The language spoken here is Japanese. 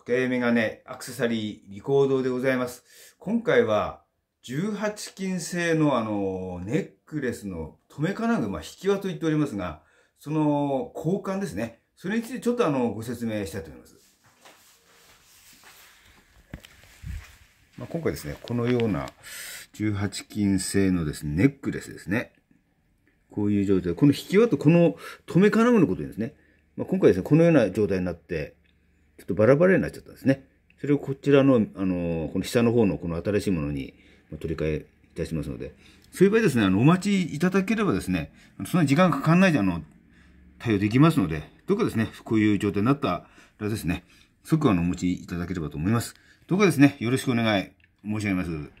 時計メガネ、アクセサリー、リコードでございます。今回は、18金製のあの、ネックレスの留め金具、まあ、引き輪と言っておりますが、その交換ですね。それについてちょっとあの、ご説明したいと思います。まあ、今回ですね、このような18金製のですね、ネックレスですね。こういう状態。この引き輪とこの留め金具のことですね。まあ、今回ですね、このような状態になって、ちょっとバラバラになっちゃったんですね。それをこちらの、あの、この下の方のこの新しいものに取り替えいたしますので、そういう場合ですね、あの、お待ちいただければですね、そんなに時間かかんないで、あの、対応できますので、どうかですね、こういう状態になったらですね、即あの、お持ちいただければと思います。どうかですね、よろしくお願い申し上げます。